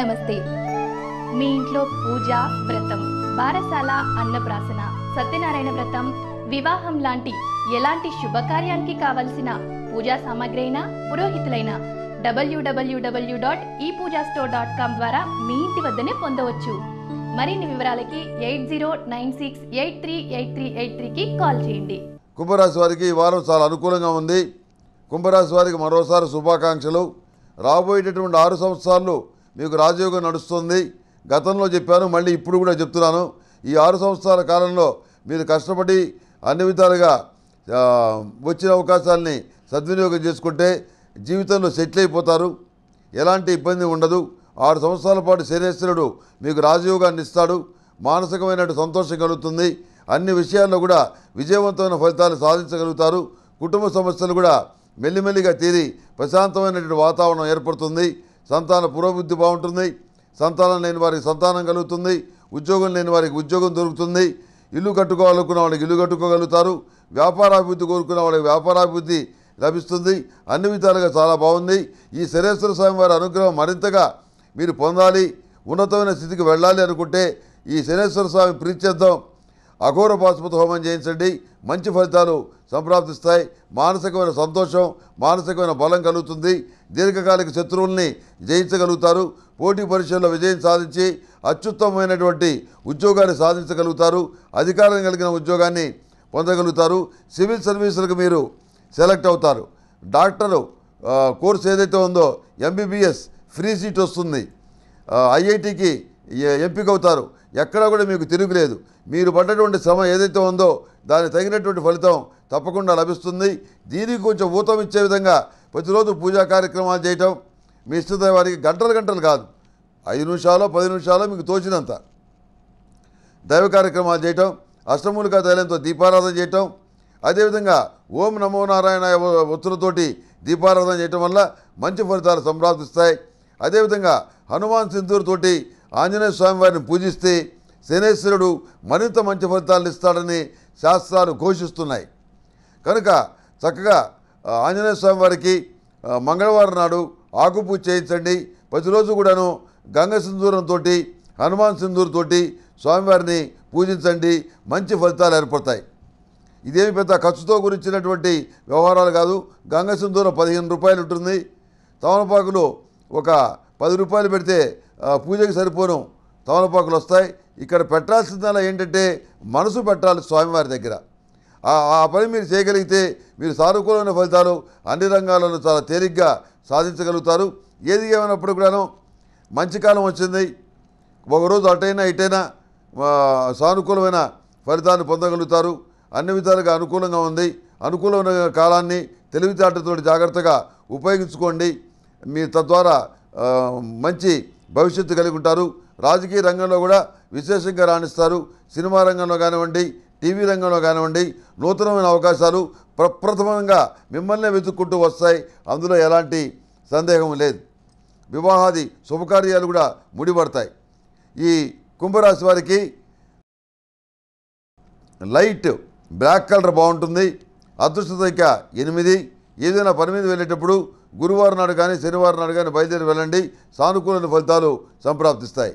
నమస్తే మీ ఇంట్లో పూజ వ్రతం బారసాల అన్నప్రాసన సత్యనారాయణ వ్రతం వివాహం లాంటి ఎలాంటి శుభకార్యానికి కావలసిన పూజా సామాగ్రి అయినా పురోహితులైనా డబ్ల్యూడబ్ల్యూడబ్ల్యూ డాట్ ఈ పూజా స్టోర్ డాట్ కామ్ ద్వారా మీ ఇంటి వద్దనే పొందవచ్చు మరిన్ని వివరాలకి eight zero nine six eight three eight three eight త్రీకి కాల్ చేయండి కుంభరాశి వారికి ఈ వారం చాలా అనుకూలంగా ఉంది కుంభరాశి వారికి మరోసారి శుభాకాంక్షలు రాబోయేటటువంటి ఆరు సంవత్సరాలు మీకు రాజయోగం నడుస్తుంది గతంలో చెప్పాను మళ్ళీ ఇప్పుడు కూడా చెప్తున్నాను ఈ ఆరు సంవత్సరాల కాలంలో మీరు కష్టపడి అన్ని విధాలుగా వచ్చిన అవకాశాలని సద్వినియోగం చేసుకుంటే జీవితంలో సెటిల్ అయిపోతారు ఎలాంటి ఇబ్బంది ఉండదు ఆరు సంవత్సరాల పాటు శనేశ్వరుడు మీకు రాజయోగాన్ని ఇస్తాడు మానసికమైన సంతోషం కలుగుతుంది అన్ని విషయాల్లో కూడా విజయవంతమైన ఫలితాలు సాధించగలుగుతారు కుటుంబ సమస్యలు కూడా మెల్లిమెల్లిగా తీరి ప్రశాంతమైనటువంటి వాతావరణం ఏర్పడుతుంది సంతాన పురోభివృద్ధి బాగుంటుంది సంతానం లేని వారికి సంతానం కలుగుతుంది ఉద్యోగం లేని వారికి ఉద్యోగం దొరుకుతుంది ఇల్లు కట్టుకోవాలనుకున్న వాళ్ళకి ఇల్లు కట్టుకోగలుగుతారు వ్యాపారాభివృద్ధి కోరుకున్న వాళ్ళకి వ్యాపారాభివృద్ధి లభిస్తుంది అన్ని విధాలుగా చాలా బాగుంది ఈ శరేశ్వర స్వామి వారి అనుగ్రహం మరింతగా మీరు పొందాలి ఉన్నతమైన స్థితికి వెళ్ళాలి అనుకుంటే ఈ శనేశ్వర స్వామి ప్రీత్యర్థం అఘోర పాశుపతి హోమం చేయించండి మంచి ఫలితాలు సంప్రాప్తిస్తాయి మానసికమైన సంతోషం మానసికమైన బలం కలుగుతుంది దీర్ఘకాలిక శత్రువుల్ని జయించగలుగుతారు పోటీ పరీక్షల్లో విజయం సాధించి అత్యుత్తమమైనటువంటి ఉద్యోగాన్ని సాధించగలుగుతారు అధికారం కలిగిన ఉద్యోగాన్ని పొందగలుగుతారు సివిల్ సర్వీసులకు మీరు సెలెక్ట్ అవుతారు డాక్టరు కోర్స్ ఏదైతే ఉందో ఎంబీబీఎస్ ఫ్రీ సీట్ వస్తుంది ఐఐటికి ఎంపిక అవుతారు ఎక్కడా కూడా మీకు తిరుగులేదు మీరు పడ్డటువంటి శ్రమ ఏదైతే ఉందో దాని తగినటువంటి ఫలితం తప్పకుండా లభిస్తుంది దీనికి కొంచెం ఊతం ఇచ్చే విధంగా ప్రతిరోజు పూజా కార్యక్రమాలు చేయటం మీ వారికి గంటలు గంటలు కాదు ఐదు నిమిషాలు పది నిమిషాలు మీకు తోచినంత దైవ కార్యక్రమాలు చేయటం అష్టమూలిక తైలంతో దీపారాధన చేయటం అదేవిధంగా ఓం నమో నారాయణ ఒత్తులతోటి దీపారాధన చేయటం వల్ల మంచి ఫలితాలు సంప్రాప్తిస్తాయి అదేవిధంగా హనుమాన్ సింధూరుతోటి ఆంజనేయ స్వామి వారిని పూజిస్తే శనేశ్వరుడు మరింత మంచి ఫలితాలు ఇస్తాడని శాస్త్రాలు ఘోషిస్తున్నాయి కనుక చక్కగా ఆంజనేయ స్వామి వారికి మంగళవారం నాడు ఆకుపూజ చేయించండి ప్రతిరోజు కూడాను గంగ సింధూరంతో హనుమాన్ సింధూరుతో స్వామివారిని పూజించండి మంచి ఫలితాలు ఏర్పడతాయి ఇదేమి పెద్ద ఖర్చుతో గురించినటువంటి వ్యవహారాలు కాదు గంగ సింధూరం పదిహేను రూపాయలు ఉంటుంది తమలపాకులో ఒక పది రూపాయలు పెడితే పూజకి సరిపోను తమలపాకులు వస్తాయి ఇక్కడ పెట్టాల్సిందల్లా ఏంటంటే మనసు పెట్టాలి స్వామివారి దగ్గర ఆ పని మీరు చేయగలిగితే మీరు సానుకూలమైన ఫలితాలు అన్ని రంగాలను చాలా తేలిగ్గా సాధించగలుగుతారు ఏది ఏమైనప్పుడు కూడాను మంచి కాలం వచ్చింది ఒకరోజు అటైనా ఇటైనా సానుకూలమైన ఫలితాన్ని పొందగలుగుతారు అన్ని విధాలుగా అనుకూలంగా ఉంది అనుకూలమైన కాలాన్ని తెలివితేటతో జాగ్రత్తగా ఉపయోగించుకోండి మీ తద్వారా మంచి భవిష్యత్తు కలిగి ఉంటారు రాజకీయ రంగంలో కూడా విశేషంగా రాణిస్తారు సినిమా రంగంలో కానివ్వండి టీవీ రంగంలో కానివ్వండి నూతనమైన అవకాశాలు ప్రప్రథమంగా మిమ్మల్నే వెతుక్కుంటూ వస్తాయి అందులో ఎలాంటి సందేహం లేదు వివాహాది శుభకార్యాలు కూడా ముడిపడతాయి ఈ కుంభరాశి వారికి లైట్ బ్లాక్ కలర్ బాగుంటుంది అదృష్టత ఇక ఎనిమిది ఏదైనా పని మీద వెళ్ళేటప్పుడు గురువారం నాడు కానీ శనివారం నాడు కానీ బయలుదేరి వెళ్ళండి సానుకూల ఫలితాలు సంప్రాప్తిస్తాయి